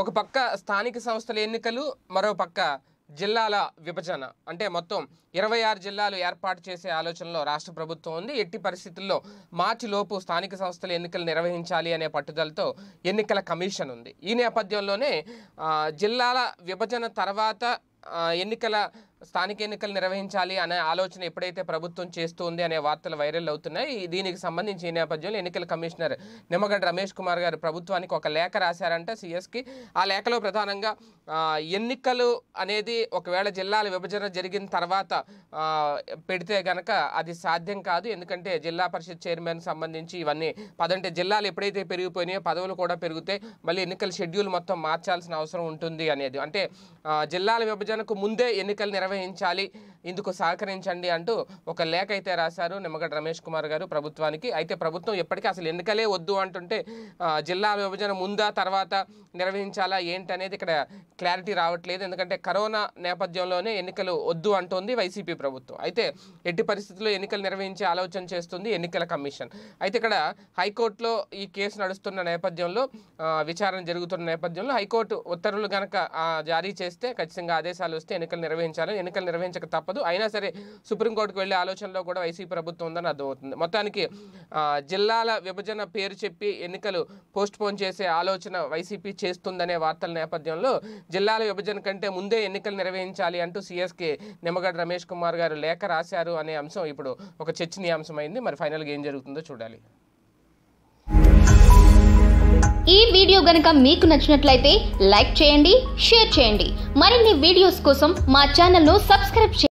ఒక పక్క స్థానిక సంస్థల ఎన్నికలు మరో పక్క జిల్లాల విభజన అంటే మొత్తం ఇరవై ఆరు జిల్లాలు ఏర్పాటు చేసే ఆలోచనలో రాష్ట్ర ప్రభుత్వం ఉంది ఎట్టి పరిస్థితుల్లో మార్చిలోపు స్థానిక సంస్థల ఎన్నికలు నిర్వహించాలి అనే పట్టుదలతో ఎన్నికల కమిషన్ ఉంది ఈ నేపథ్యంలోనే జిల్లాల విభజన తర్వాత ఎన్నికల స్థానిక ఎన్నికలు నిర్వహించాలి అనే ఆలోచన ఎప్పుడైతే ప్రభుత్వం చేస్తుంది అనే వార్తలు వైరల్ అవుతున్నాయి దీనికి సంబంధించి ఈ నేపథ్యంలో ఎన్నికల కమిషనర్ నిమ్మగడ్డ రమేష్ కుమార్ గారు ప్రభుత్వానికి ఒక లేఖ రాశారంట సిఎస్కి ఆ లేఖలో ప్రధానంగా ఎన్నికలు అనేది ఒకవేళ జిల్లాల విభజన జరిగిన తర్వాత పెడితే గనక అది సాధ్యం కాదు ఎందుకంటే జిల్లా పరిషత్ చైర్మన్ సంబంధించి ఇవన్నీ పదంటే జిల్లాలు ఎప్పుడైతే పెరిగిపోయినాయో పదవులు కూడా పెరిగితే మళ్ళీ ఎన్నికల షెడ్యూల్ మొత్తం మార్చాల్సిన అవసరం ఉంటుంది అనేది అంటే జిల్లాల విభజనకు ముందే ఎన్నికలు నిర్వహించారు నిర్వహించాలి ఇందుకు సహకరించండి అంటూ ఒక లేఖ అయితే రాశారు నిమ్మగడ్డ రమేష్ కుమార్ గారు ప్రభుత్వానికి అయితే ప్రభుత్వం ఎప్పటికీ అసలు ఎన్నికలే వద్దు అంటుంటే జిల్లా విభజన ముందా తర్వాత నిర్వహించాలా ఏంటనేది ఇక్కడ క్లారిటీ రావట్లేదు ఎందుకంటే కరోనా నేపథ్యంలోనే ఎన్నికలు వద్దు అంటోంది వైసీపీ ప్రభుత్వం అయితే ఎట్టి పరిస్థితుల్లో ఎన్నికలు నిర్వహించే ఆలోచన చేస్తుంది ఎన్నికల కమిషన్ అయితే ఇక్కడ హైకోర్టులో ఈ కేసు నడుస్తున్న నేపథ్యంలో విచారణ జరుగుతున్న నేపథ్యంలో హైకోర్టు ఉత్తర్వులు కనుక జారీ చేస్తే ఖచ్చితంగా ఆదేశాలు వస్తే ఎన్నికలు నిర్వహించాలని ఎన్నికలు నిర్వహించక తప్ప తప్పదు అయినా సరే సుప్రీంకోర్టుకు వెళ్ళే ఆలోచనలో కూడా వైసీపీ ప్రభుత్వం ఉందని అర్థమవుతుంది మొత్తానికి జిల్లాల విభజన పేరు చెప్పి ఎన్నికలు పోస్ట్ పోన్ చేసే ఆలోచన వైసీపీ చేస్తుందనే వార్తల నేపథ్యంలో జిల్లాల విభజన కంటే ముందే ఎన్నికలు నిర్వహించాలి అంటూ సీఎస్కే నిమ్మగడ్డ రమేష్ కుమార్ గారు లేఖ రాశారు అనే అంశం ఇప్పుడు ఒక చర్చనీయాంశమైంది మరి ఫైనల్గా ఏం జరుగుతుందో చూడాలి ఈ వీడియో గనక మీకు నచ్చినట్లయితే లైక్ చేయండి షేర్ చేయండి మరిన్ని వీడియోస్ కోసం మా ఛానల్ను సబ్స్క్రైబ్ చేయండి